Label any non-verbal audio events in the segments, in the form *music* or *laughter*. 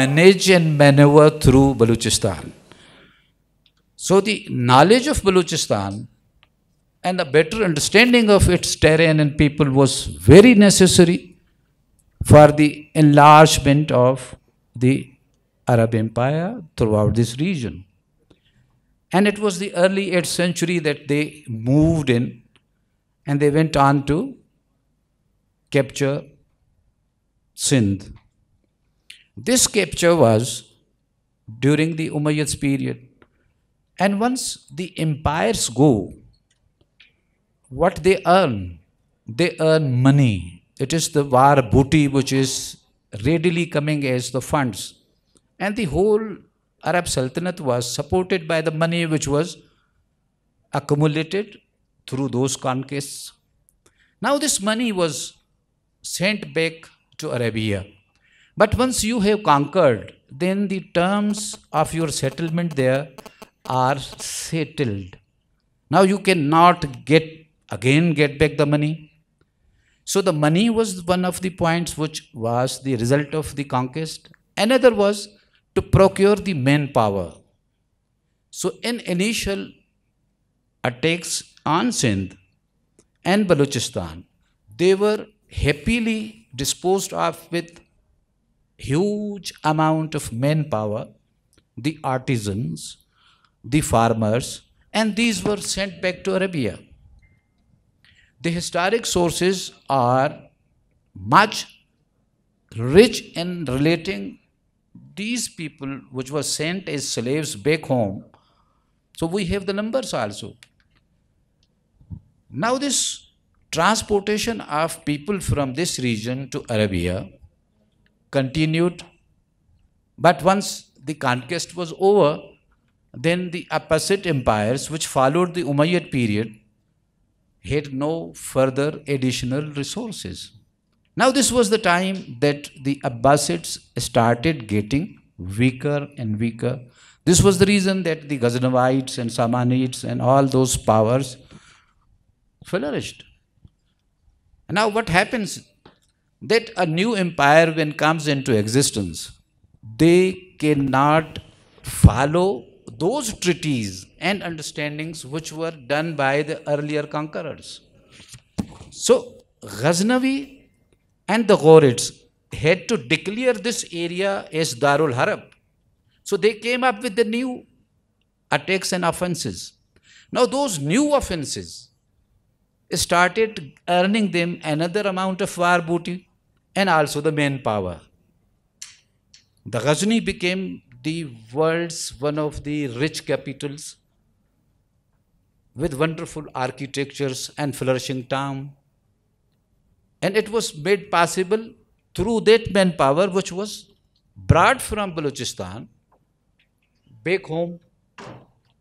manage and maneuver through Balochistan. So the knowledge of Balochistan and a better understanding of its terrain and people was very necessary for the enlargement of the Arab Empire throughout this region. And it was the early 8th century that they moved in and they went on to capture Sindh this capture was during the Umayyads period. And once the empires go, what they earn? They earn money. It is the war booty which is readily coming as the funds. And the whole Arab Sultanate was supported by the money which was accumulated through those conquests. Now this money was sent back to Arabia. But once you have conquered, then the terms of your settlement there are settled. Now you cannot get again get back the money. So the money was one of the points which was the result of the conquest. Another was to procure the manpower. So in initial attacks on Sindh and Balochistan, they were happily disposed of with huge amount of manpower, the artisans, the farmers, and these were sent back to Arabia. The historic sources are much rich in relating these people which were sent as slaves back home. So we have the numbers also. Now this transportation of people from this region to Arabia continued. But once the conquest was over, then the Abbasid empires which followed the Umayyad period had no further additional resources. Now this was the time that the Abbasids started getting weaker and weaker. This was the reason that the Ghaznavites and Samanids and all those powers flourished. Now what happens that a new empire, when comes into existence, they cannot follow those treaties and understandings which were done by the earlier conquerors. So, Ghaznavi and the Ghurids had to declare this area as Darul Harab. So, they came up with the new attacks and offenses. Now, those new offenses started earning them another amount of war booty and also the manpower. The Ghazni became the world's one of the rich capitals with wonderful architectures and flourishing town. And it was made possible through that manpower which was brought from Balochistan back home.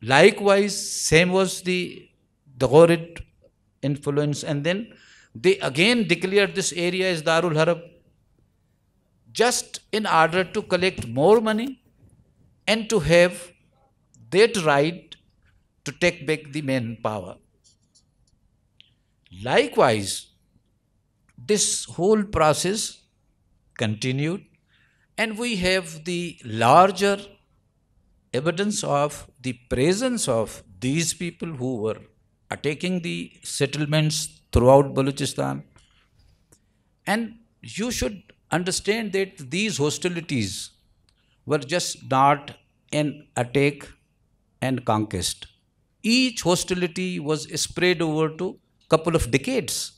Likewise, same was the the Ghorid influence and then they again declared this area as Darul Harab just in order to collect more money and to have that right to take back the manpower. Likewise, this whole process continued and we have the larger evidence of the presence of these people who were attacking the settlements throughout Balochistan. And you should understand that these hostilities were just not an attack and conquest. Each hostility was spread over to couple of decades.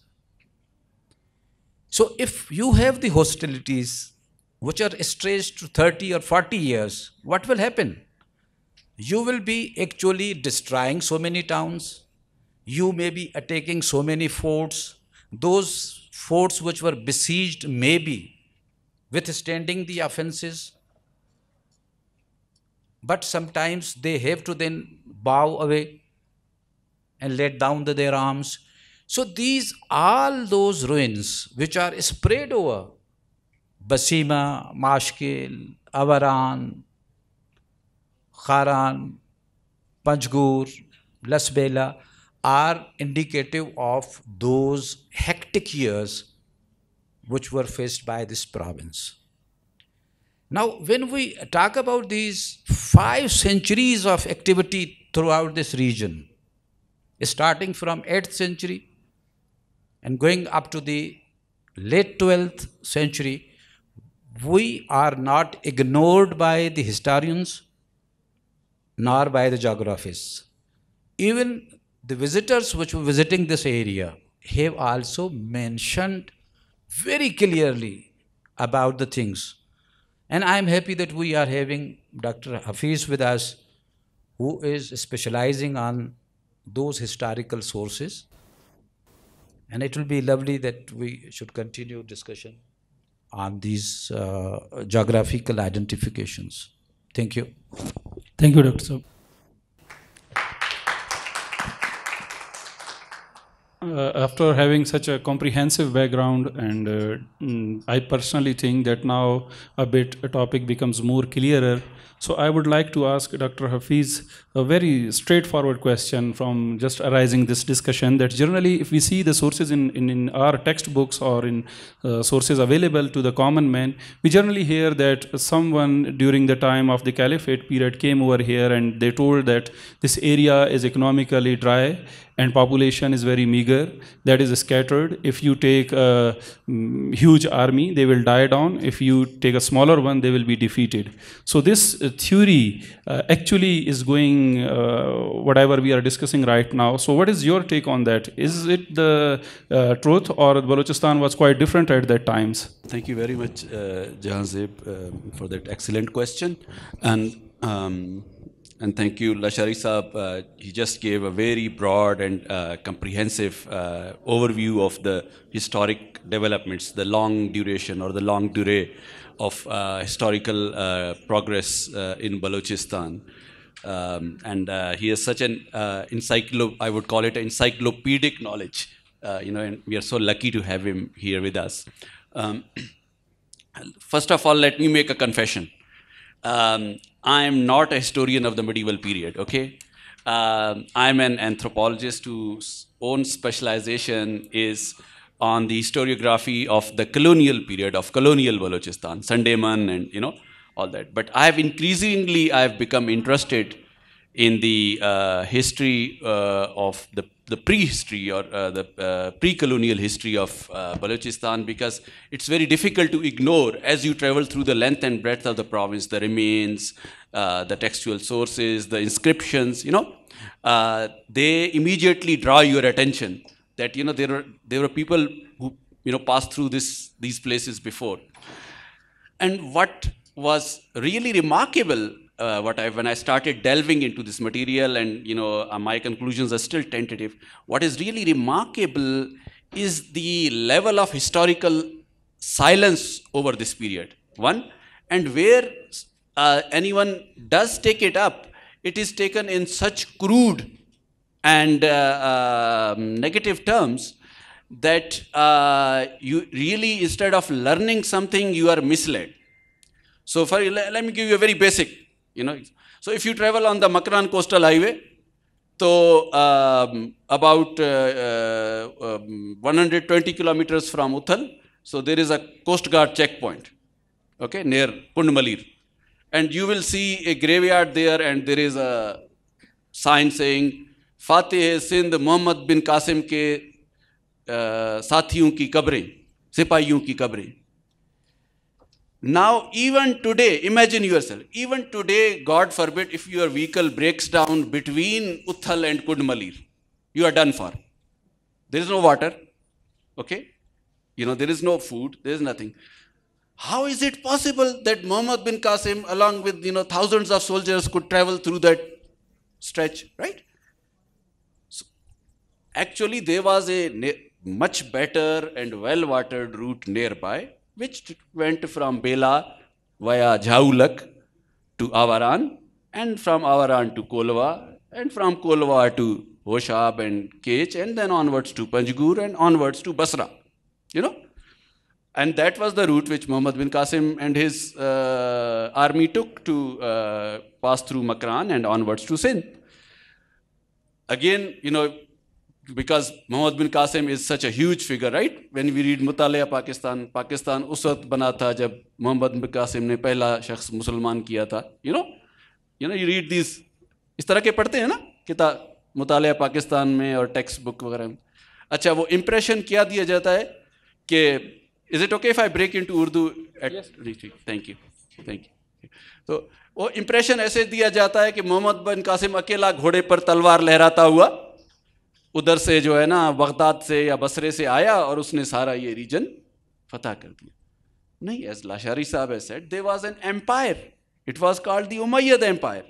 So if you have the hostilities which are stretched to 30 or 40 years, what will happen? You will be actually destroying so many towns, you may be attacking so many forts. Those forts which were besieged may be withstanding the offenses. But sometimes they have to then bow away and let down the, their arms. So these, all those ruins which are spread over Basima, Mashkil, Avaran, Kharan, Panjgur, Lasbela, are indicative of those hectic years which were faced by this province. Now, when we talk about these five centuries of activity throughout this region, starting from 8th century and going up to the late 12th century, we are not ignored by the historians nor by the geographers. Even the visitors which were visiting this area have also mentioned very clearly about the things. And I am happy that we are having Dr. Hafiz with us, who is specializing on those historical sources. And it will be lovely that we should continue discussion on these uh, geographical identifications. Thank you. Thank you, Dr. Sir. uh, after having such a comprehensive background and uh, mm, i personally think that now a bit a topic becomes more clearer so I would like to ask Dr. Hafiz a very straightforward question from just arising this discussion that generally if we see the sources in, in, in our textbooks or in uh, sources available to the common man, we generally hear that someone during the time of the caliphate period came over here and they told that this area is economically dry and population is very meager that is scattered if you take a mm, huge army they will die down if you take a smaller one they will be defeated so this uh, theory uh, actually is going uh, whatever we are discussing right now. So what is your take on that? Is it the uh, truth or Balochistan was quite different at that times? Thank you very much, Jahanzeb, um, for that excellent question. And um, and thank you, Lashari Saab. Uh, he just gave a very broad and uh, comprehensive uh, overview of the historic developments, the long duration or the long durée of uh, historical uh, progress uh, in Balochistan. Um, and he has such an encyclo I would call it encyclopedic knowledge. you know, and we are so lucky to have him here with us. Um, *clears throat* first of all, let me make a confession. Um, I am not a historian of the medieval period, okay? Um, I'm an anthropologist whose own specialization is on the historiography of the colonial period of colonial Balochistan, Sandeman and you know all that. But I have increasingly I have become interested in the uh, history uh, of the the prehistory or uh, the uh, pre-colonial history of uh, Balochistan because it's very difficult to ignore as you travel through the length and breadth of the province, the remains, uh, the textual sources, the inscriptions, you know, they immediately draw your attention that you know there were there were people who you know passed through this these places before. And what was really remarkable uh, what I, when I started delving into this material, and you know, uh, my conclusions are still tentative. What is really remarkable is the level of historical silence over this period. One, and where uh, anyone does take it up, it is taken in such crude and uh, um, negative terms that uh, you really instead of learning something you are misled so for let me give you a very basic you know so if you travel on the makran coastal highway so um, about uh, uh um, 120 kilometers from uthal so there is a coast guard checkpoint okay near punmalir and you will see a graveyard there and there is a sign saying फातह Sindh Mohammad bin Qasim के आ, साथियों ki कब्रें सिपाहियों की कब्रें Now, even today, imagine yourself, even today, God forbid, if your vehicle breaks down between Uthal and Kudmalir, you are done for. There is no water, okay? You know, there is no food, there is nothing. How is it possible that Muhammad bin Qasim, along with, you know, thousands of soldiers, could travel through that stretch, right? Actually, there was a much better and well watered route nearby, which went from Bela via Jaulak to Avaran, and from Avaran to Kolwa, and from Kolwa to Hoshab and Kech, and then onwards to Panjgur and onwards to Basra. You know? And that was the route which Muhammad bin Qasim and his uh, army took to uh, pass through Makran and onwards to Sindh. Again, you know, because Muhammad bin Qasim is such a figure right when we read मुताल पाकिस्तान पाकिस्तान उस वक्त बना था जब मोहम्मद बिन कासिम ने पहला शख्स मुसलमान किया था you know you know you read this इस तरह के पढ़ते हैं ना किताब मुताल पाकिस्तान में और टेक्स्ट बुक वगैरह में अच्छा वो इम्प्रेशन क्या दिया जाता है कि is it okay if I break into Urdu at thank you thank you तो वो इम्प्रेशन ऐसे दिया जाता है कि मोहम्मद बिन कासिम अकेला घोड़े पर तलवार लहराता हुआ उधर से जो है ना बगदाद से या बसरे से आया और उसने सारा ये रीजन फतेह कर दिया नहीं as Lashari sahab said they was an empire it was called the Umayyad empire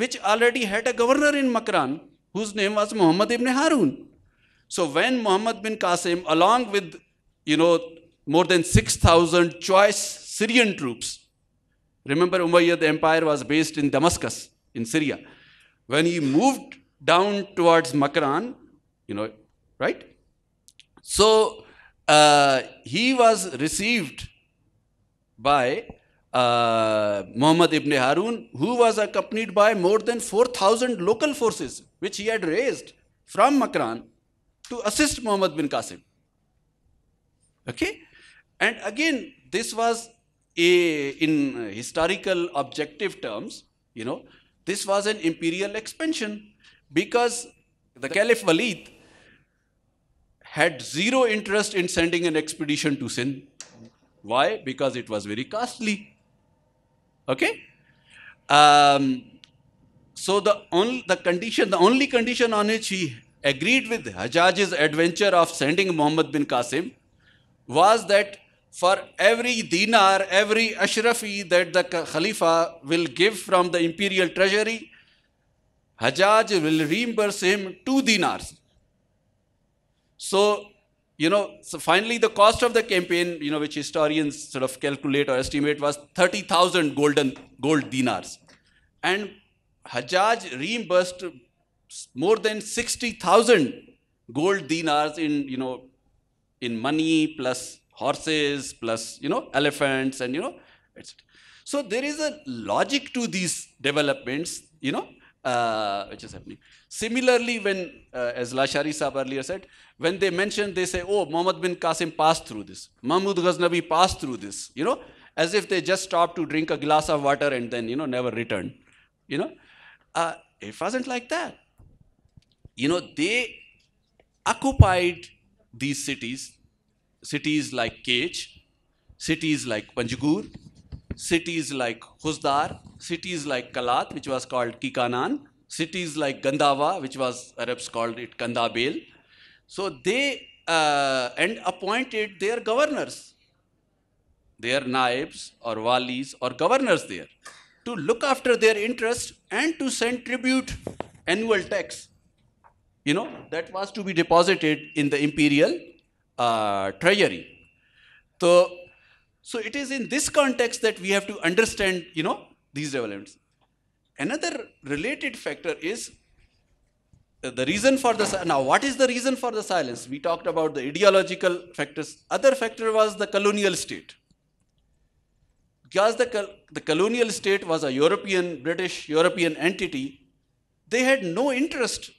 which already had a governor in Makran whose name was Muhammad ibn Harun so when Muhammad bin Qasim along with you know then six thousand choice Syrian troops remember Umayyad empire was based in Damascus in Syria when he moved down towards Makran, you know, right? So uh, he was received by uh, Muhammad ibn Harun, who was accompanied by more than 4,000 local forces, which he had raised from Makran to assist Muhammad bin Qasim. Okay? And again, this was a, in historical objective terms, you know, this was an imperial expansion because the Caliph Walid had zero interest in sending an expedition to Sin. Why? Because it was very costly. Okay? Um, so the only the condition, the only condition on which he agreed with Hajjaj's adventure of sending Muhammad bin Qasim was that for every dinar, every ashrafi that the Khalifa will give from the imperial treasury, Hajjaj will reimburse him two dinars. So, you know, so finally the cost of the campaign, you know, which historians sort of calculate or estimate was 30,000 golden gold dinars. And Hajjaj reimbursed more than 60,000 gold dinars in, you know, in money plus horses plus, you know, elephants and, you know, etc. So there is a logic to these developments, you know, uh, which is happening. Similarly, when, uh, as Lashari Saab earlier said, when they mention, they say, oh, Muhammad bin Qasim passed through this. Mahmud Ghaznavi passed through this, you know, as if they just stopped to drink a glass of water and then, you know, never returned, you know. Uh, it wasn't like that. You know, they occupied these cities, cities like Kech, cities like Panjgur, cities like Huzdar, cities like Kalat, which was called Kikanan, cities like Gandava, which was Arabs called it Kandabel. So they uh, and appointed their governors, their naibs or walis or governors there to look after their interest and to send tribute annual tax. You know, that was to be deposited in the imperial uh, treasury. So so it is in this context that we have to understand, you know, these developments. Another related factor is uh, the reason for the now what is the reason for the silence we talked about the ideological factors other factor was the colonial state because the, the colonial state was a european british european entity they had no interest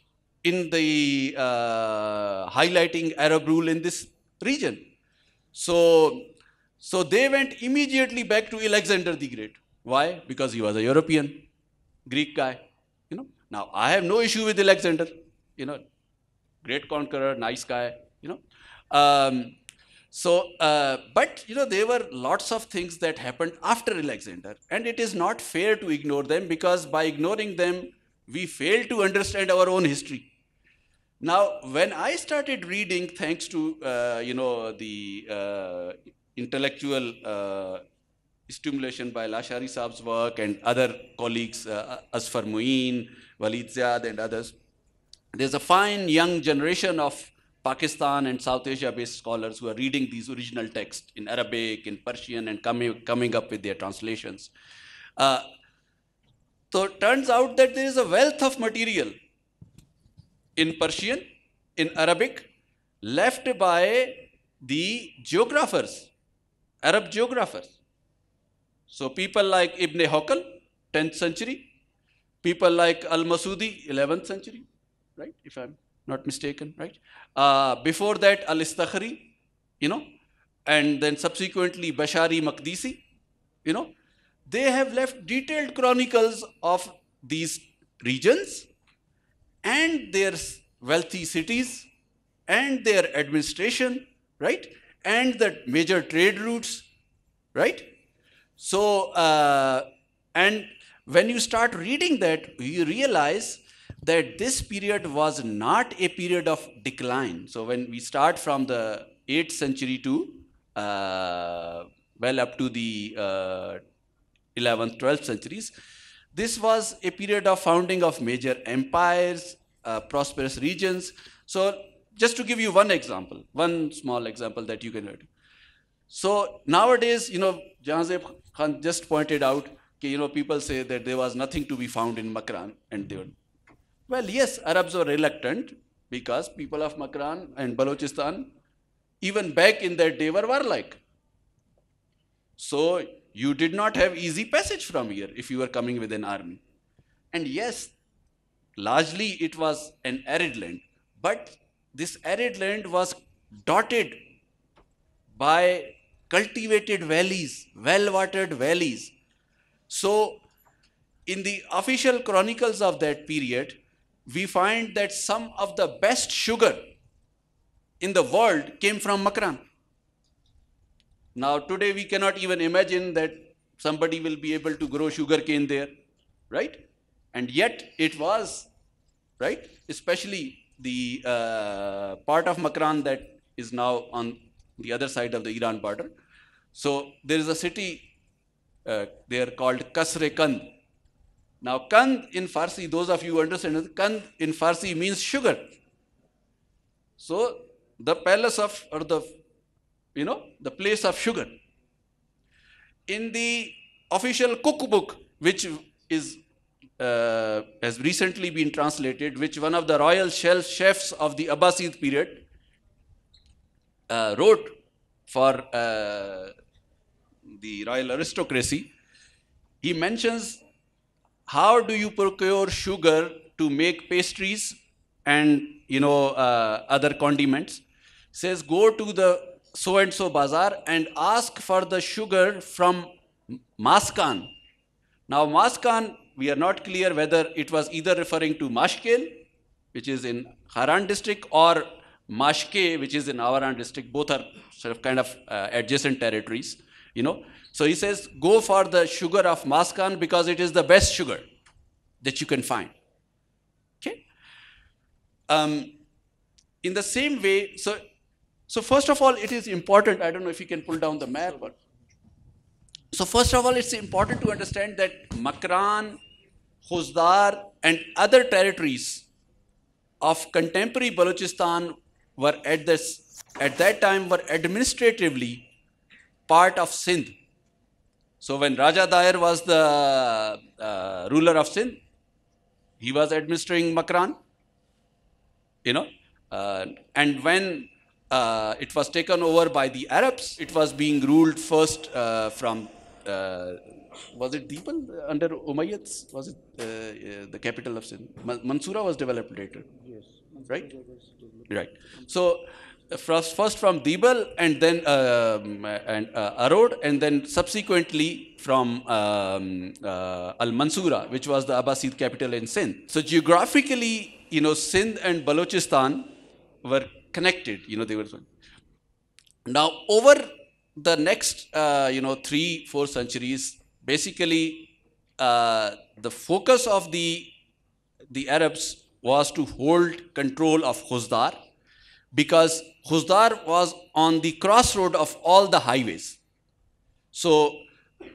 in the uh, highlighting arab rule in this region so so they went immediately back to Alexander the Great. Why? Because he was a European, Greek guy. You know. Now I have no issue with Alexander. You know, great conqueror, nice guy. You know. Um, so, uh, but you know, there were lots of things that happened after Alexander, and it is not fair to ignore them because by ignoring them, we fail to understand our own history. Now, when I started reading, thanks to uh, you know the uh, intellectual uh, stimulation by Lashari Saab's work and other colleagues, uh, Asfar Muin, Walid Ziad and others. There's a fine young generation of Pakistan and South Asia-based scholars who are reading these original texts in Arabic, in Persian, and coming, coming up with their translations. Uh, so it turns out that there is a wealth of material in Persian, in Arabic, left by the geographers Arab geographers. So people like Ibn Hokal, 10th century, people like Al-Masudi, 11th century, right, if I'm not mistaken, right? Uh, before that, Al-Istakhri, you know, and then subsequently Bashari Maqdisi, you know, they have left detailed chronicles of these regions and their wealthy cities and their administration, right? and the major trade routes, right? So, uh, and when you start reading that, you realize that this period was not a period of decline. So, when we start from the 8th century to uh, well up to the uh, 11th, 12th centuries, this was a period of founding of major empires, uh, prosperous regions. So just to give you one example, one small example that you can read. So nowadays, you know, Jahanzeb Khan just pointed out, you know, people say that there was nothing to be found in Makran and they were, well, yes, Arabs were reluctant because people of Makran and Balochistan, even back in that day, were warlike. So you did not have easy passage from here if you were coming with an army. And yes, largely it was an arid land, but this arid land was dotted by cultivated valleys, well watered valleys. So, in the official chronicles of that period, we find that some of the best sugar in the world came from Makran. Now, today we cannot even imagine that somebody will be able to grow sugar cane there, right? And yet it was, right? Especially the uh, part of Makran that is now on the other side of the Iran border. So there is a city uh, they are called Kasre Kand. Now Kand in Farsi, those of you who understand, Kand in Farsi means sugar. So the palace of or the you know the place of sugar. In the official cookbook, which is uh, has recently been translated, which one of the royal chefs of the Abbasid period uh, wrote for uh, the royal aristocracy. He mentions how do you procure sugar to make pastries and you know uh, other condiments. Says go to the so and so bazaar and ask for the sugar from Maskan. Now Maskan we are not clear whether it was either referring to Mashkel, which is in Haran district, or Mashke, which is in Avaran district. Both are sort of kind of uh, adjacent territories, you know. So he says, go for the sugar of Maskan because it is the best sugar that you can find. Okay. Um, in the same way, so so first of all, it is important. I don't know if you can pull down the map, but so first of all, it's important to understand that Makran Khuzdar, and other territories of contemporary Balochistan were at, this, at that time were administratively part of Sindh. So when Raja Dair was the uh, ruler of Sindh, he was administering Makran, you know, uh, and when uh, it was taken over by the Arabs, it was being ruled first uh, from uh, was it Deepal under Umayyads? Was it uh, uh the capital of Sindh? Mansura was developed later. Yes. Right? Right. So, first, first from Debal and then um, and uh, Arod and then subsequently from um, uh, Al Mansura, which was the Abbasid capital in Sindh. So geographically, you know, Sindh and Balochistan were connected. You know, they were. Now over the next, uh, you know, three four centuries, basically uh, the focus of the, the Arabs was to hold control of Khuzdar because Khuzdar was on the crossroad of all the highways. So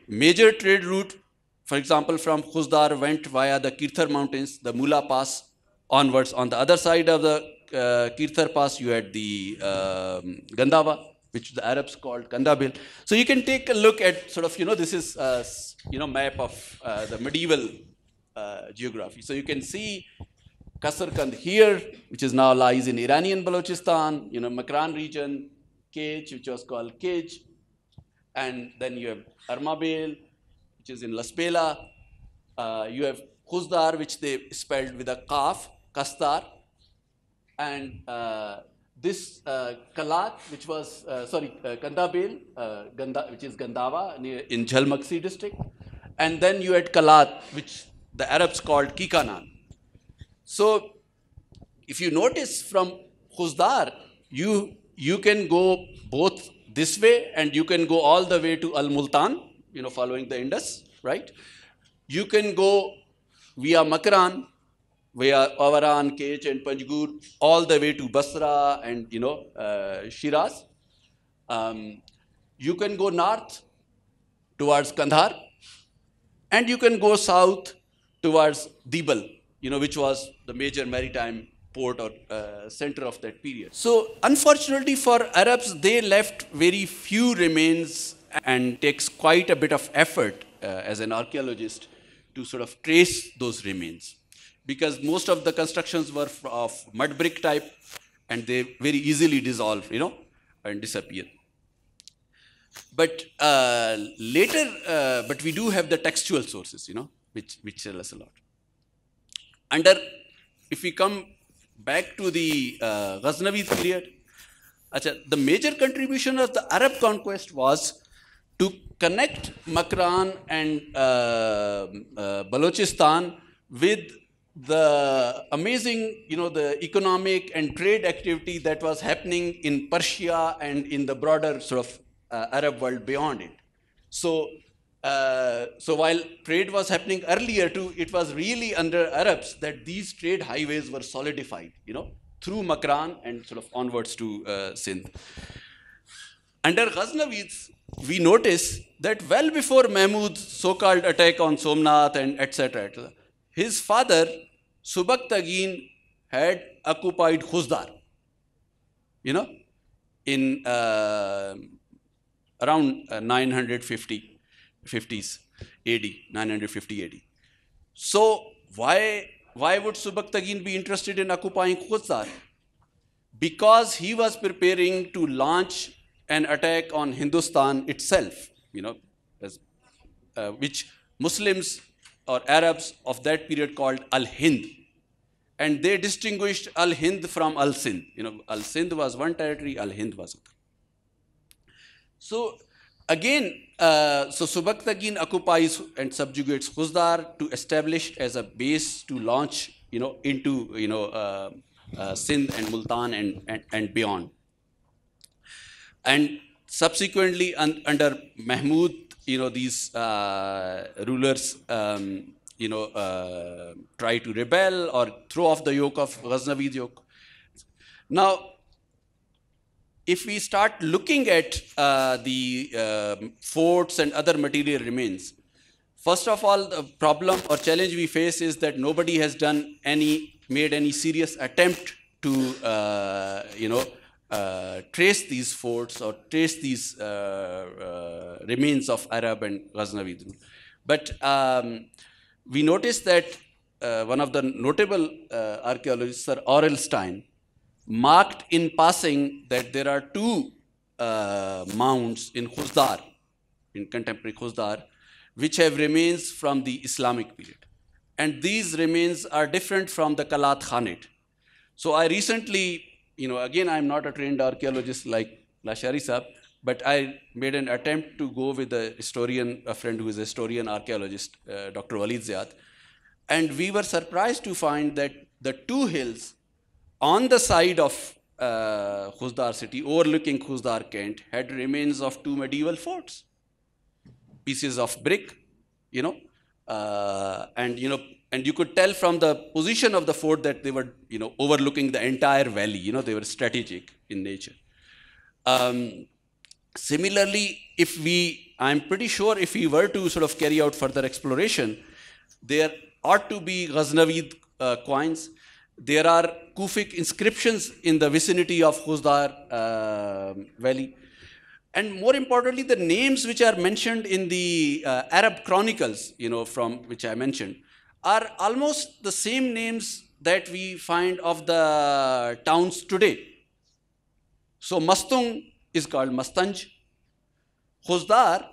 major trade route, for example, from Khuzdar went via the Kirthar Mountains, the Mula Pass onwards. On the other side of the uh, Kirthar Pass, you had the um, Gandhava which the Arabs called Kandabil. So you can take a look at sort of, you know, this is, a uh, you know, map of uh, the medieval uh, geography. So you can see Kasarkand here, which is now lies in Iranian Balochistan, you know, Makran region, Kech, which was called Kech, and then you have Armabil, which is in Laspela. Uh, you have Khuzdar, which they spelled with a kaf, Kastar, and uh, this uh, Kalat, which was, uh, sorry, uh, uh, Ganda, which is Gandava near, in Jalmaksi district. And then you had Kalat, which the Arabs called Kikanan. So if you notice from Khuzdar, you, you can go both this way and you can go all the way to Al-Multan, you know, following the Indus, right? You can go via Makran, via Avaran, Kech, and Panjgur, all the way to Basra and you know uh, Shiraz. Um, you can go north towards Kandhar, and you can go south towards Dibal, you know, which was the major maritime port or uh, center of that period. So, unfortunately for Arabs, they left very few remains and takes quite a bit of effort uh, as an archaeologist to sort of trace those remains because most of the constructions were of mud brick type and they very easily dissolve, you know, and disappear. But uh, later, uh, but we do have the textual sources, you know, which, which tell us a lot. Under, if we come back to the uh, Ghaznavi period, the major contribution of the Arab conquest was to connect Makran and uh, uh Balochistan with the amazing, you know, the economic and trade activity that was happening in Persia and in the broader sort of uh, Arab world beyond it. So, uh, so while trade was happening earlier too, it was really under Arabs that these trade highways were solidified, you know, through Makran and sort of onwards to uh, Sindh. Under Ghaznavids, we notice that well before Mahmud's so-called attack on Somnath and etc., etc his father, Subaktagin, had occupied Khuzdar. You know, in uh, around uh, 950 50s AD, 950 AD. So why why would Subaktagin be interested in occupying Khuzdar? Because he was preparing to launch an attack on Hindustan itself, you know, as, uh, which Muslims or Arabs of that period called Al-Hind. And they distinguished Al-Hind from Al-Sindh. You know, Al-Sindh was one territory, Al-Hind was another. So again, uh, so Subaktagin occupies and subjugates Khuzdar to establish as a base to launch, you know, into, you know, uh, uh, Sindh and Multan and, and, and beyond. And subsequently, un under Mahmud you know, these uh, rulers, um, you know, uh, try to rebel or throw off the yoke of Ghaznavid yoke. Now, if we start looking at uh, the um, forts and other material remains, first of all, the problem or challenge we face is that nobody has done any, made any serious attempt to, uh, you know, uh, trace these forts or trace these uh, uh, remains of Arab and Ghaznavid. But um, we noticed that uh, one of the notable uh, archaeologists, Sir Aurel Stein, marked in passing that there are two mounds in Khuzdar, in contemporary Khuzdar, which have remains from the Islamic period. And these remains are different from the Kalat Khanate. So I recently you know, again, I'm not a trained archaeologist like Lashari Saab, but I made an attempt to go with a historian, a friend who is a historian archaeologist, uh, Dr. Walid Ziad, and we were surprised to find that the two hills on the side of uh, Khuzdar city, overlooking Khuzdar Kent, had remains of two medieval forts, pieces of brick, you know, uh, and you know and you could tell from the position of the fort that they were you know overlooking the entire valley you know they were strategic in nature um, similarly if we i'm pretty sure if we were to sort of carry out further exploration there ought to be ghaznavid uh, coins there are kufic inscriptions in the vicinity of Khuzdar uh, valley and more importantly the names which are mentioned in the uh, arab chronicles you know from which i mentioned are almost the same names that we find of the towns today. So Mastung is called Mastanj. Khuzdar,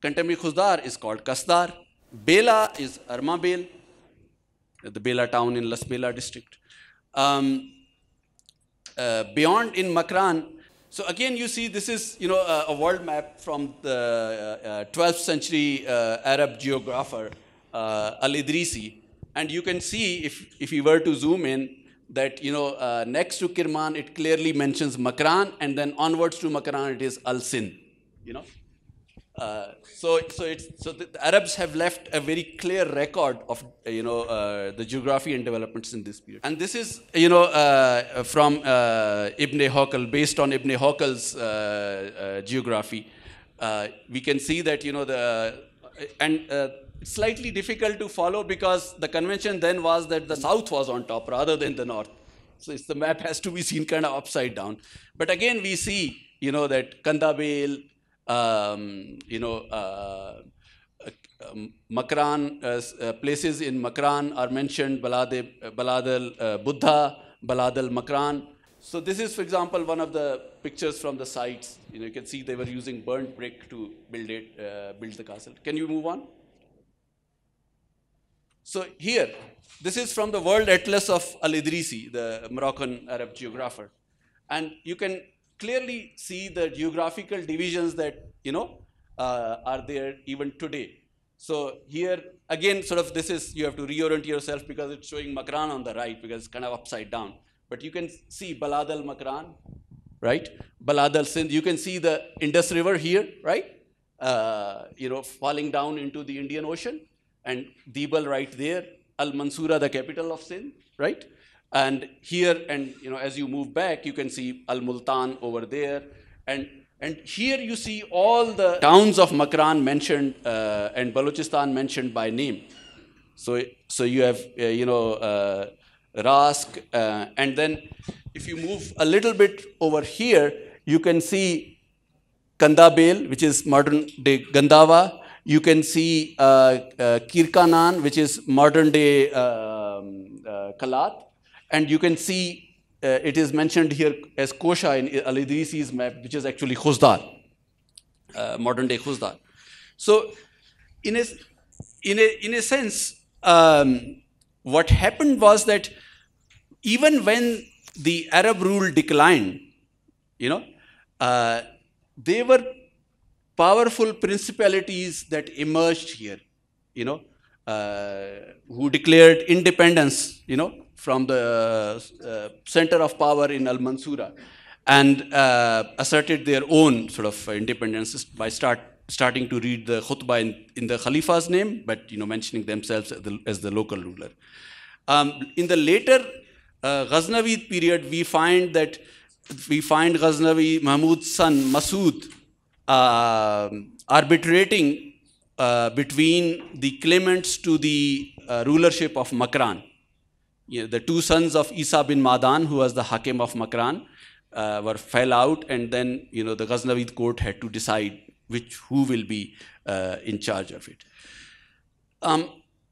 contemporary Khuzdar is called Kasdar. Bela is Armabel, the Bela town in Las Bela district. Um, uh, beyond in Makran, so again you see this is you know a, a world map from the uh, uh, 12th century uh, Arab geographer uh, Al Idrisi. And you can see, if, if you were to zoom in, that you know uh, next to Kirman it clearly mentions Makran, and then onwards to Makran it is Al Sin. You know, uh, so so it's so the, Arabs have left a very clear record of you know uh, the geography and developments in this period. And this is you know uh, from uh, Ibn Hokal, based on Ibn Hokal's geography. we can see that you know the and slightly difficult to follow because the convention then was that the south was on top rather than the north. So the map has to be seen kind of upside down. But again, we see, you know, that Kandabel, um, you know, uh, uh, um, Makran, uh, uh, places in Makran are mentioned, Balade, uh, Baladal uh, Buddha, Baladal Makran. So this is, for example, one of the pictures from the sites. You know, you can see they were using burnt brick to build it, build the castle. Can you move on? So here, this is from the World Atlas of Al-Idrisi, the Moroccan Arab geographer. And you can clearly see the geographical divisions that, you know, uh, are there even today. So here, again, sort of this is, you have to reorient yourself because it's showing Makran on the right because it's kind of upside down. But you can see Balad al-Makran, right? Balad al-Sindh, you can see the Indus River here, right? Uh, you know, falling down into the Indian Ocean and Dibal right there, Al-Mansura, the capital of Sin, right? And here, and you know, as you move back, you can see Al-Multan over there. And, and here you see all the towns of Makran mentioned uh, and Balochistan mentioned by name. So, so you have, uh, you know, uh, Rask, uh, and then if you move a little bit over here, you can see Kandabel, which is modern-day Gandava, you can see uh, uh, Kirkanan, which is modern-day uh, um, uh, Kalat. And you can see uh, it is mentioned here as Kosha in Al-Idrisi's map, which is actually Khuzdar, modern-day Khuzdar. So in a, in a, in a sense, um, what happened was that even when the Arab rule declined, you know, uh, they were powerful principalities that emerged here, you know, uh, who declared independence, you know, from the uh, center of power in Al-Mansura and uh, asserted their own sort of independence by start starting to read the khutbah in, in the Khalifa's name, but, you know, mentioning themselves as the, as the local ruler. Um, in the later uh, Ghaznavid period, we find that we find Ghaznavi Mahmud's son Masood uh, arbitrating uh, between the claimants to the uh, rulership of Makran. You know, the two sons of Isa bin Madan, who was the Hakim of Makran, uh, were fell out, and then you know the Ghaznavid court had to decide which who will be uh, in charge of it. Um,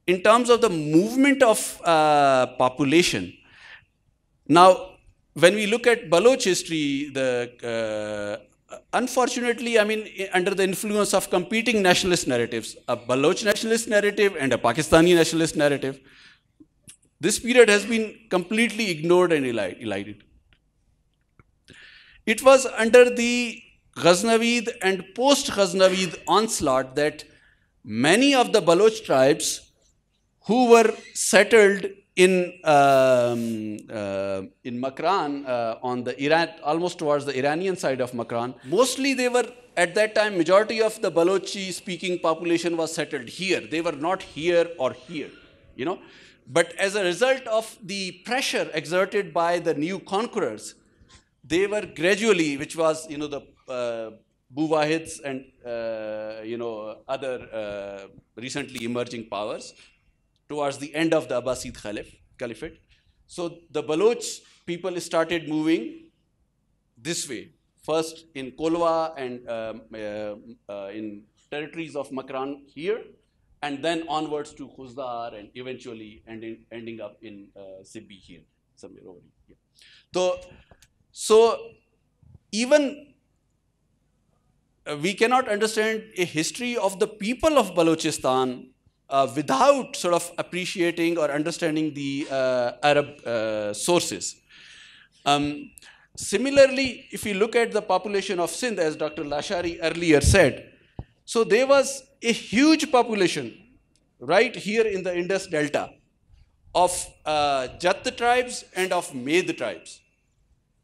in terms of the movement of uh, population, now when we look at Baloch history, the unfortunately, I mean, under the influence of competing nationalist narratives, a Baloch nationalist narrative and a Pakistani nationalist narrative, this period has been completely ignored and elided. It was under the Ghaznavid and post-Ghaznavid onslaught that many of the Baloch tribes who were settled in, um, uh, in Makran, uh, on the Iran, almost towards the Iranian side of Makran, mostly they were, at that time, majority of the Balochi speaking population was settled here. They were not here or here, you know. But as a result of the pressure exerted by the new conquerors, they were gradually, which was, you know, the uh, Buwahids and, uh, you know, other uh, recently emerging powers, towards the end of the Abbasid Caliph, Caliphate. So the Baloch people started moving this way, first in Kolwa and um, uh, uh, in territories of Makran here, and then onwards to Khuzdar and eventually ending, ending up in uh, Sibbi here, somewhere over here. So, so even uh, we cannot understand a history of the people of Balochistan uh, without sort of appreciating or understanding the uh, Arab uh, sources. Um, similarly, if you look at the population of Sindh, as Dr. Lashari earlier said, so there was a huge population right here in the Indus Delta of uh, Jat tribes and of Maid tribes,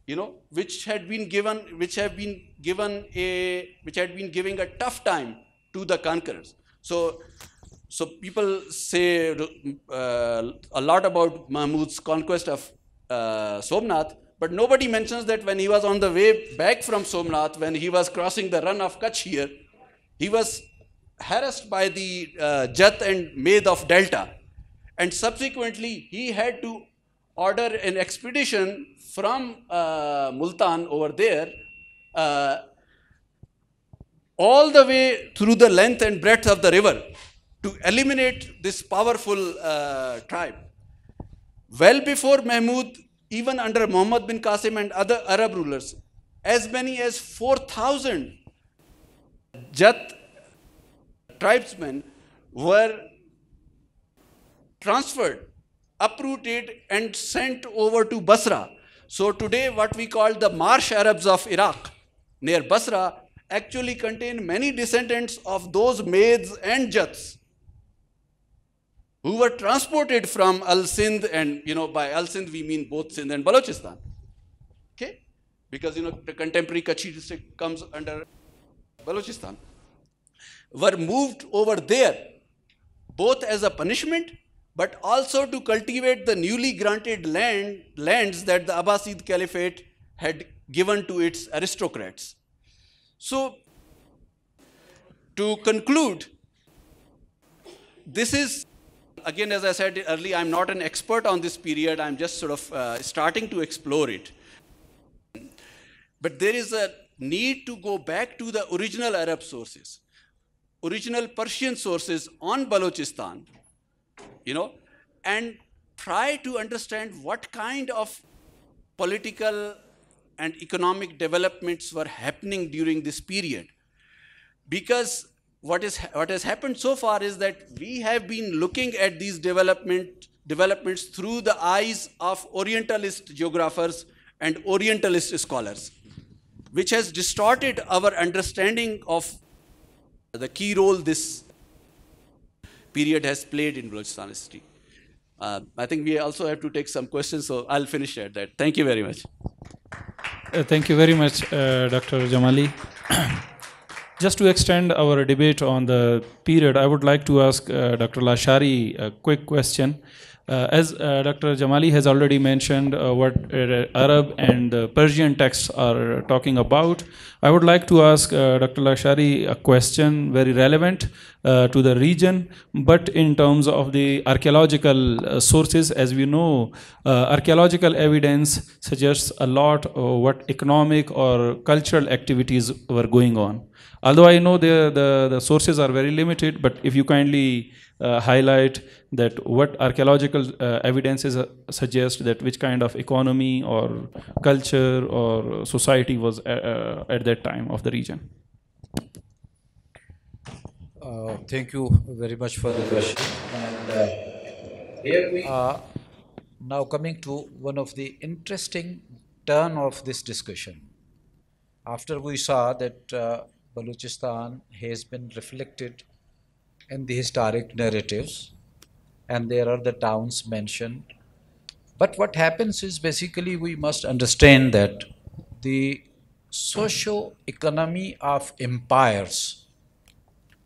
you know, which had been given, which have been given a, which had been giving a tough time to the conquerors. So so people say uh, a lot about Mahmud's conquest of uh, Somnath, but nobody mentions that when he was on the way back from Somnath, when he was crossing the run of Kutch here, he was harassed by the uh, Jat and Maid of Delta. And subsequently, he had to order an expedition from uh, Multan over there, uh, all the way through the length and breadth of the river to eliminate this powerful uh, tribe. Well before Mahmud, even under Muhammad bin Qasim and other Arab rulers, as many as 4,000 Jat tribesmen were transferred, uprooted, and sent over to Basra. So today, what we call the marsh Arabs of Iraq, near Basra, actually contain many descendants of those maids and Jats who were transported from Al Sindh, and you know, by Al Sindh we mean both Sindh and Balochistan. Okay? Because you know, the contemporary Kachi district comes under Balochistan, were moved over there both as a punishment but also to cultivate the newly granted land, lands that the Abbasid Caliphate had given to its aristocrats. So, to conclude, this is again, as I said earlier, I'm not an expert on this period. I'm just sort of uh, starting to explore it. But there is a need to go back to the original Arab sources, original Persian sources on Balochistan, you know, and try to understand what kind of political and economic developments were happening during this period. Because what is what has happened so far is that we have been looking at these development developments through the eyes of orientalist geographers and orientalist scholars which has distorted our understanding of the key role this period has played in Balochistan history. Uh, I think we also have to take some questions, so I'll finish at that. Thank you very much. Uh, thank you very much, uh, Dr. Jamali. Just to extend our debate on the period, I would like to ask uh, Dr. Lashari a quick question. Uh, as uh, Dr. Jamali has already mentioned, uh, what uh, Arab and uh, Persian texts are talking about, I would like to ask uh, Dr. Lakshari a question very relevant to the region, but in terms of the archaeological sources, as we know, archaeological evidence suggests a lot what economic or cultural activities were going on. Although I know the, the, the sources are very limited, but if you kindly uh, highlight that what archaeological uh, evidences uh, suggest that which kind of economy or culture or society was uh, uh, at that time of the region. thank you very much for the question. And here we are now coming to one of the interesting turn of this discussion. After we saw that Balochistan has been reflected in the historic narratives, and there are the towns mentioned. But what happens is basically we must understand that the socio economy of empires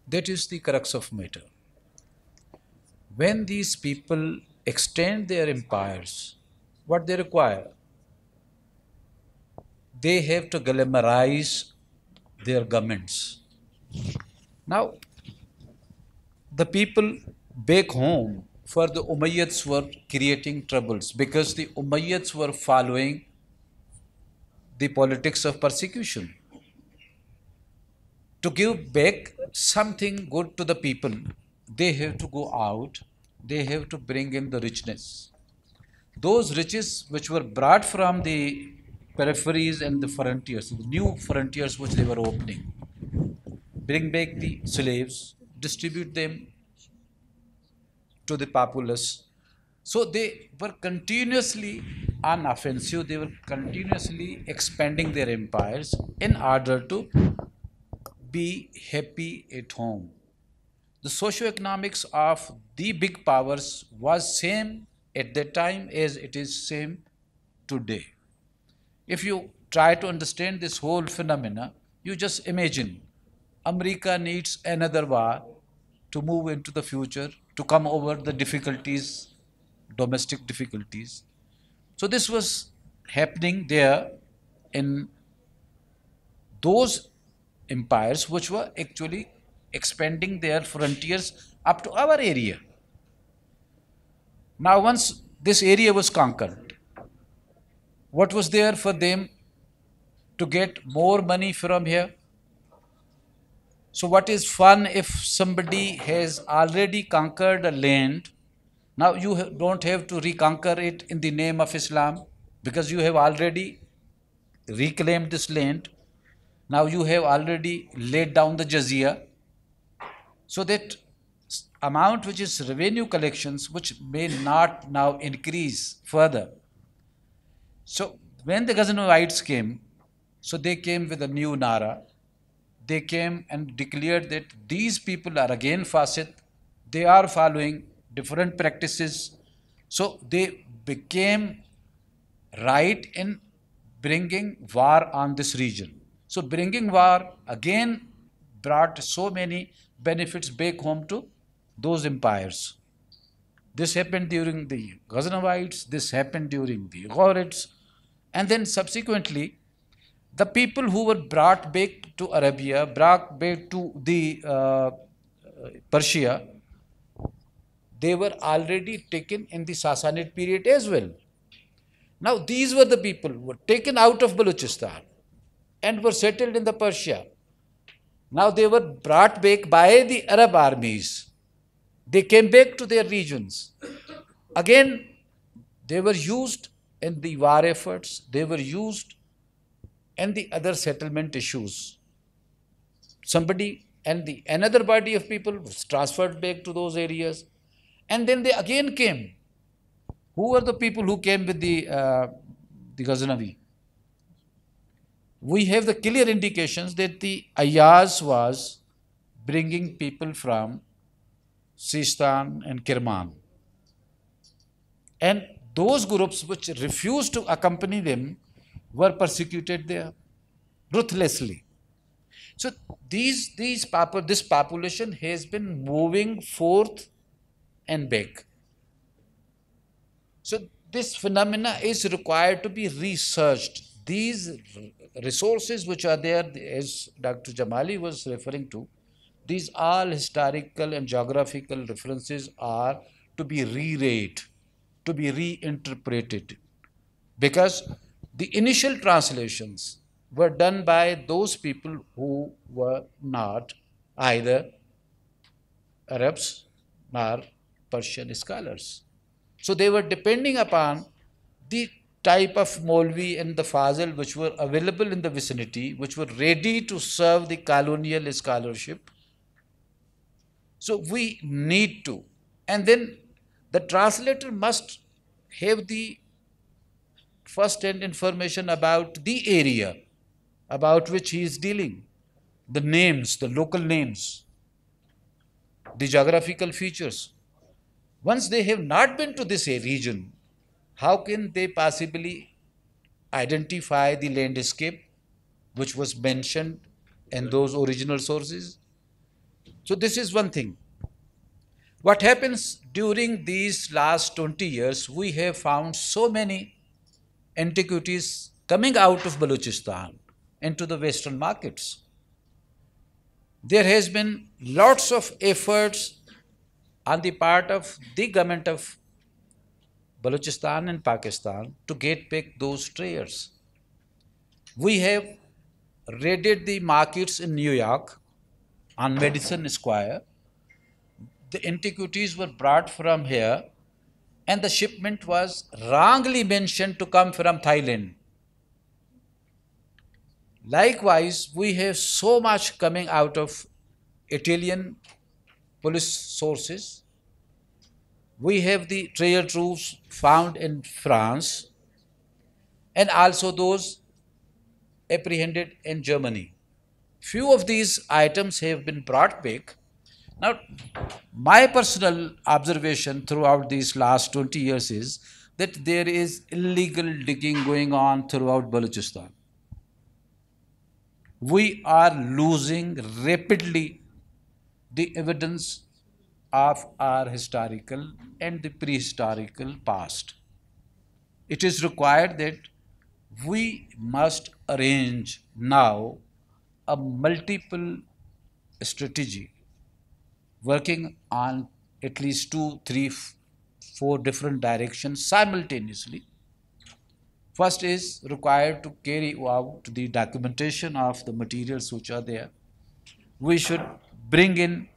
that is the crux of matter. When these people extend their empires, what they require? They have to glamorize their garments. Now, the people back home for the Umayyads were creating troubles because the Umayyads were following the politics of persecution. To give back something good to the people, they have to go out, they have to bring in the richness. Those riches which were brought from the peripheries and the frontiers, the new frontiers which they were opening, bring back the slaves, distribute them to the populace. So they were continuously unoffensive, they were continuously expanding their empires in order to be happy at home. The socioeconomics of the big powers was same at that time as it is same today. If you try to understand this whole phenomena, you just imagine America needs another war to move into the future, to come over the difficulties, domestic difficulties. So this was happening there in those empires which were actually expanding their frontiers up to our area. Now once this area was conquered, what was there for them to get more money from here? So what is fun if somebody has already conquered a land? Now you don't have to reconquer it in the name of Islam because you have already reclaimed this land. Now you have already laid down the jizya. So that amount which is revenue collections which may not now increase further. So when the Ghazan came, so they came with a new Nara they came and declared that these people are again facet, they are following different practices. So they became right in bringing war on this region. So bringing war again brought so many benefits back home to those empires. This happened during the Ghaznavites, this happened during the Ghurids, and then subsequently the people who were brought back to Arabia, brought back to the uh, Persia, they were already taken in the Sassanid period as well. Now these were the people who were taken out of Balochistan and were settled in the Persia. Now they were brought back by the Arab armies. They came back to their regions. Again, they were used in the war efforts. They were used and the other settlement issues. Somebody and the another body of people was transferred back to those areas, and then they again came. Who were the people who came with the uh, the Ghaznavi? We have the clear indications that the Ayaz was bringing people from Sistan and Kirman. And those groups which refused to accompany them were persecuted there ruthlessly. So these, these this population has been moving forth and back. So this phenomena is required to be researched. These resources which are there, as Dr. Jamali was referring to, these all historical and geographical references are to be re-read, to be reinterpreted. Because the initial translations were done by those people who were not either Arabs nor Persian scholars. So they were depending upon the type of Molvi and the Fazil which were available in the vicinity, which were ready to serve the colonial scholarship. So we need to. And then the translator must have the first-hand information about the area about which he is dealing, the names, the local names, the geographical features. Once they have not been to this region, how can they possibly identify the landscape which was mentioned in those original sources? So this is one thing. What happens during these last 20 years, we have found so many antiquities coming out of Balochistan into the Western markets. There has been lots of efforts on the part of the government of Balochistan and Pakistan to get back those treasures. We have raided the markets in New York on Madison Square. The antiquities were brought from here and the shipment was wrongly mentioned to come from Thailand. Likewise, we have so much coming out of Italian police sources. We have the trail troops found in France and also those apprehended in Germany. Few of these items have been brought back now, my personal observation throughout these last 20 years is that there is illegal digging going on throughout Balochistan. We are losing rapidly the evidence of our historical and the prehistorical past. It is required that we must arrange now a multiple strategy working on at least two, three, four different directions simultaneously. First is required to carry out the documentation of the materials which are there. We should bring in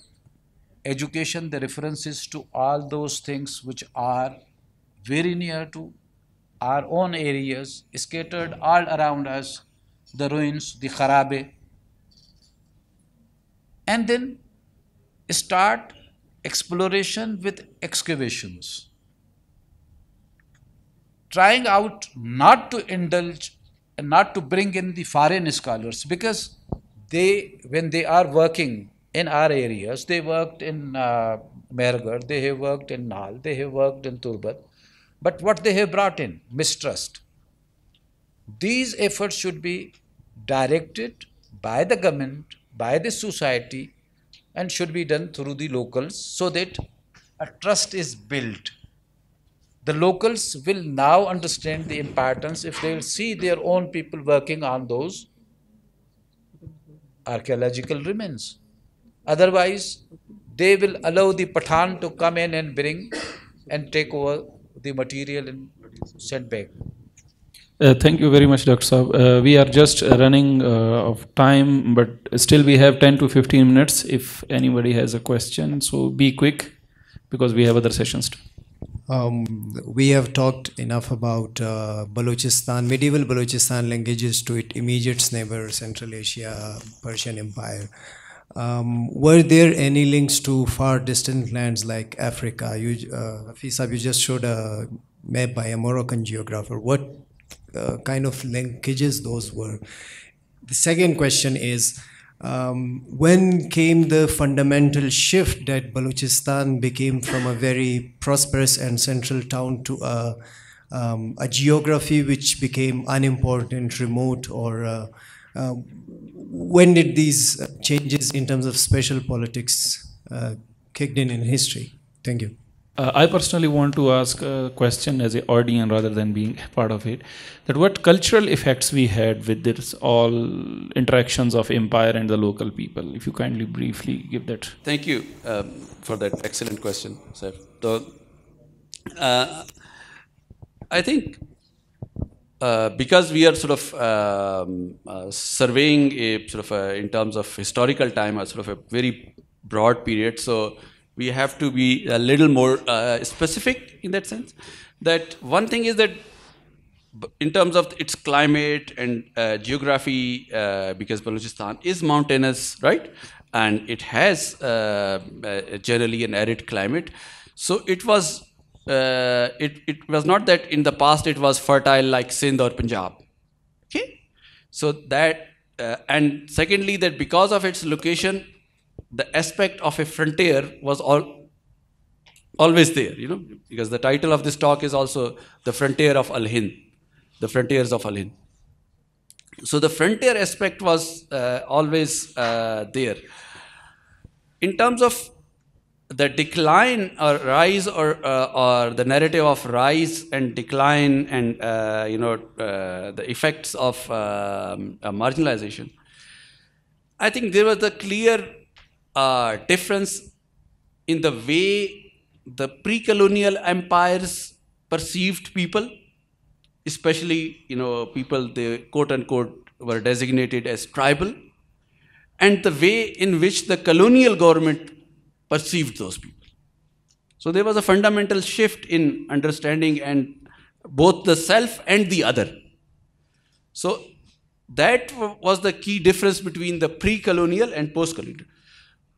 education the references to all those things which are very near to our own areas, scattered all around us, the ruins, the kharabe. And then start exploration with excavations. Trying out not to indulge and not to bring in the foreign scholars because they, when they are working in our areas, they worked in uh, Mergar, they have worked in Nal, they have worked in Turbat, but what they have brought in, mistrust. These efforts should be directed by the government, by the society, and should be done through the locals so that a trust is built. The locals will now understand the importance if they will see their own people working on those archaeological remains. Otherwise, they will allow the Pathan to come in and bring and take over the material and send back. Uh, thank you very much, Dr. Saab. Uh, we are just uh, running uh, of time, but still we have 10 to 15 minutes if anybody has a question. So be quick because we have other sessions too. Um, we have talked enough about uh, Balochistan, medieval Balochistan languages to its immediate neighbor, Central Asia, Persian Empire. Um, were there any links to far distant lands like Africa? You, uh, Fisab, you just showed a map by a Moroccan geographer. What uh, kind of linkages those were. The second question is, um, when came the fundamental shift that Balochistan became from a very prosperous and central town to a, um, a geography which became unimportant, remote, or uh, uh, when did these changes in terms of special politics uh, kicked in in history? Thank you. Uh, I personally want to ask a question as an audience rather than being part of it. That what cultural effects we had with this all interactions of empire and the local people. If you kindly briefly give that. Thank you um, for that excellent question, sir. So, uh, I think uh, because we are sort of um, uh, surveying a sort of a, in terms of historical time, a sort of a very broad period. So we have to be a little more uh, specific in that sense. That one thing is that in terms of its climate and uh, geography, uh, because Balochistan is mountainous, right? And it has uh, uh, generally an arid climate. So it was, uh, it, it was not that in the past it was fertile like Sindh or Punjab. Okay? So that, and secondly, that because of its location, the aspect of a frontier was all, always there, you know, because the title of this talk is also The Frontier of Al Hind, The Frontiers of Al Hind. So the frontier aspect was uh, always uh, there. In terms of the decline or rise or, uh, or the narrative of rise and decline and uh, you know uh, the effects of um, uh, marginalization i think there was a clear uh, difference in the way the pre-colonial empires perceived people, especially you know people they quote unquote were designated as tribal, and the way in which the colonial government perceived those people. So there was a fundamental shift in understanding and both the self and the other. So that was the key difference between the pre-colonial and post-colonial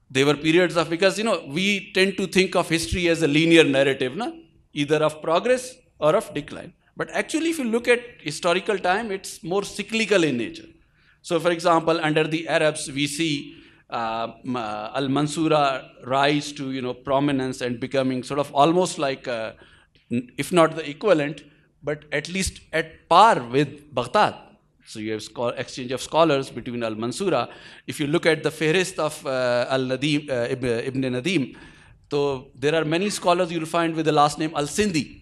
there were periods of because you know we tend to think of history as a linear narrative na? either of progress or of decline but actually if you look at historical time it's more cyclical in nature so for example under the arabs we see uh, uh al mansura rise to you know prominence and becoming sort of almost like a, uh, if not the equivalent but at least at par with baghdad so you have exchange of scholars between Al-Mansura. If you look at the Fairest of uh, Al-Nadim, uh, Ibn Nadim, so there are many scholars you'll find with the last name Al-Sindhi.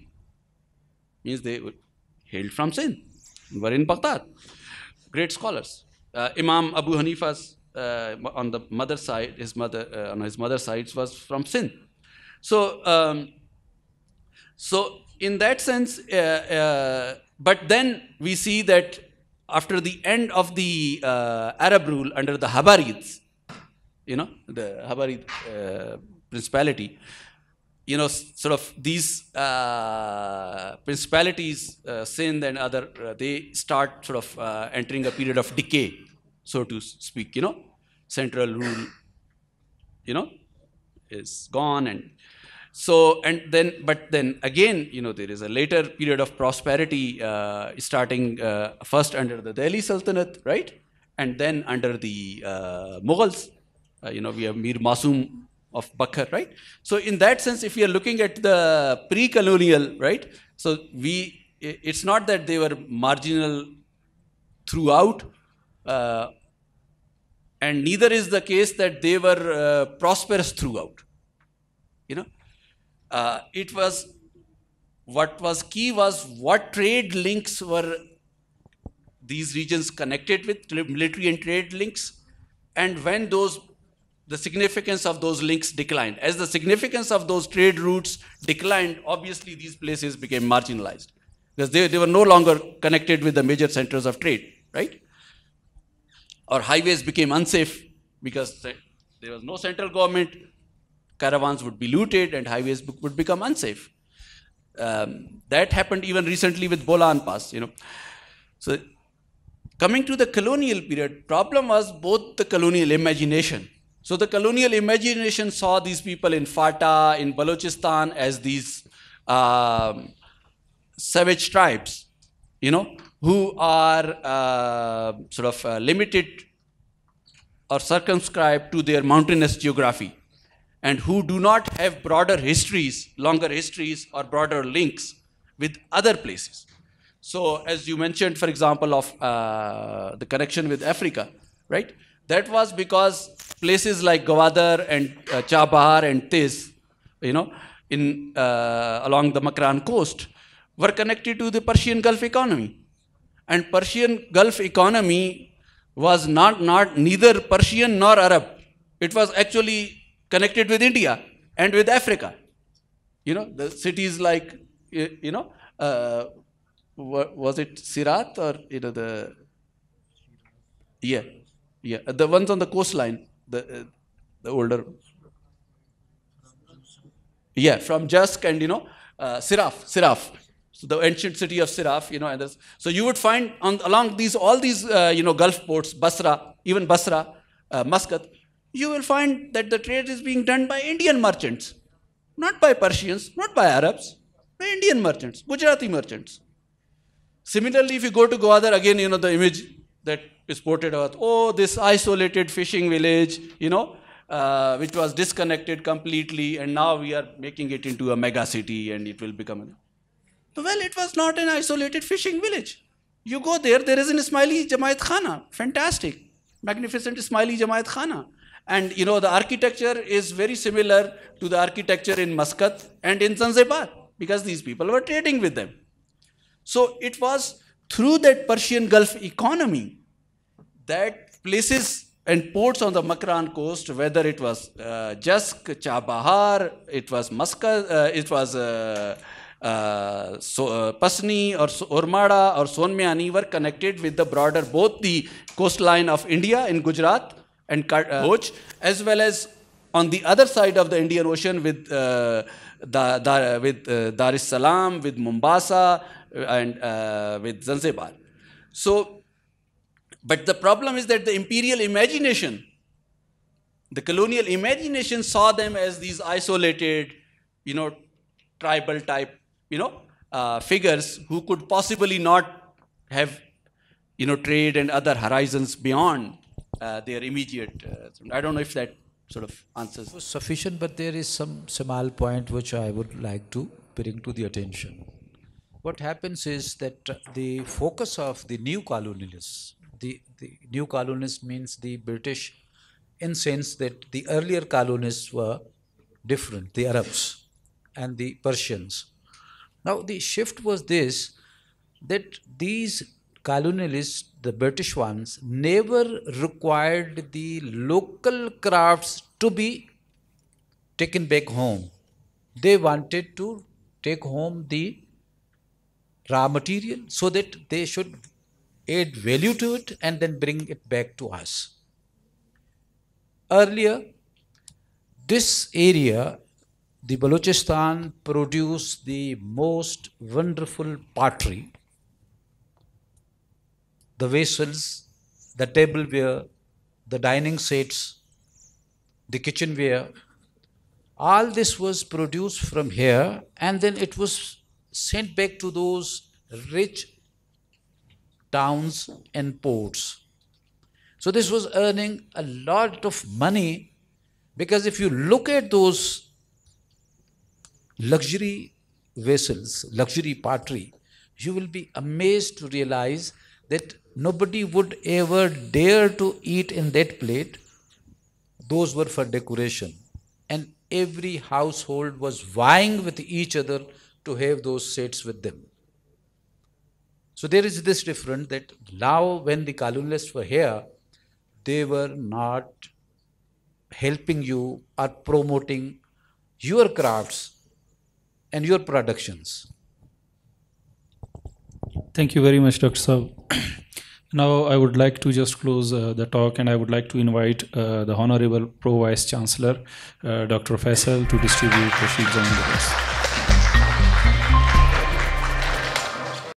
Means they hailed from Sindh, were in Baghdad. Great scholars. Uh, Imam Abu Hanifa's uh, on the mother side, his mother uh, on his mother's side was from Sindh. So, um, so in that sense, uh, but then we see that after the end of the uh, Arab rule under the Habarids, you know, the Habarid uh, principality, you know, sort of these uh, principalities, uh, Sindh and other, uh, they start sort of uh, entering a period of decay, so to speak, you know, central rule, you know, is gone and so, and then, but then again, you know, there is a later period of prosperity uh, starting uh, first under the Delhi Sultanate, right? And then under the uh, Mughals. Uh, you know, we have Mir Masum of Bakhar, right? So, in that sense, if we are looking at the pre colonial, right? So, we, it's not that they were marginal throughout uh, and neither is the case that they were uh, prosperous throughout you know uh, it was what was key was what trade links were these regions connected with military and trade links and when those the significance of those links declined as the significance of those trade routes declined obviously these places became marginalized because they, they were no longer connected with the major centers of trade right or highways became unsafe because there was no central government caravans would be looted and highways would become unsafe. Um, that happened even recently with Bolan Pass, you know. So coming to the colonial period, problem was both the colonial imagination. So the colonial imagination saw these people in Fata, in Balochistan as these um, savage tribes, you know, who are uh, sort of uh, limited or circumscribed to their mountainous geography and who do not have broader histories, longer histories, or broader links with other places. So, as you mentioned, for example, of uh, the connection with Africa, right? That was because places like Gawadar and uh, Chabahar and Tis, you know, in uh, along the Makran coast, were connected to the Persian Gulf economy, and Persian Gulf economy was not not neither Persian nor Arab. It was actually connected with India and with Africa. You know, the cities like, you know, uh, was it Sirat or, you know, the, yeah, yeah, the ones on the coastline, the, uh, the older, yeah, from Jask and, you know, uh, Siraf, Siraf. So the ancient city of Siraf, you know, and this. so you would find on, along these all these uh, you know Gulf ports, Basra, even Basra, uh, Muscat, you will find that the trade is being done by Indian merchants, not by Persians, not by Arabs, by Indian merchants, Gujarati merchants. Similarly, if you go to Gwadar, again, you know, the image that is quoted about, oh, this isolated fishing village, you know, uh, which was disconnected completely, and now we are making it into a mega city and it will become. Well, it was not an isolated fishing village. You go there, there is an Ismaili Jamaat Khana, fantastic, magnificent Ismaili Jamaat Khana. And you know, the architecture is very similar to the architecture in Muscat and in Zanzibar because these people were trading with them. So it was through that Persian Gulf economy that places and ports on the Makran coast, whether it was uh, Jask, Chabahar, it was Muscat, uh, it was uh, uh, so, uh, Pasni or Urmada or Sonmiani were connected with the broader, both the coastline of India in Gujarat and Koch, uh, as well as on the other side of the Indian Ocean with uh, da, da, with uh, Dar es Salaam, with Mombasa, uh, and uh, with Zanzibar. So, but the problem is that the imperial imagination, the colonial imagination, saw them as these isolated, you know, tribal type, you know, uh, figures who could possibly not have, you know, trade and other horizons beyond uh, their immediate. Uh, I don't know if that sort of answers. Sufficient, but there is some small point which I would like to bring to the attention. What happens is that the focus of the new colonialists, the, the new colonists means the British in sense that the earlier colonists were different, the Arabs and the Persians. Now the shift was this, that these colonialists, the British ones, never required the local crafts to be taken back home. They wanted to take home the raw material so that they should add value to it and then bring it back to us. Earlier, this area, the Balochistan produced the most wonderful pottery the vessels, the tableware, the dining sets, the kitchenware, all this was produced from here and then it was sent back to those rich towns and ports. So this was earning a lot of money because if you look at those luxury vessels, luxury pottery, you will be amazed to realize that Nobody would ever dare to eat in that plate. Those were for decoration. And every household was vying with each other to have those sets with them. So there is this difference that now when the colonists were here, they were not helping you or promoting your crafts and your productions. Thank you very much, Dr. Saab. Now, I would like to just close uh, the talk and I would like to invite uh, the Honorable Pro Vice Chancellor, uh, Dr. Faisal, to distribute the sheets on the desk.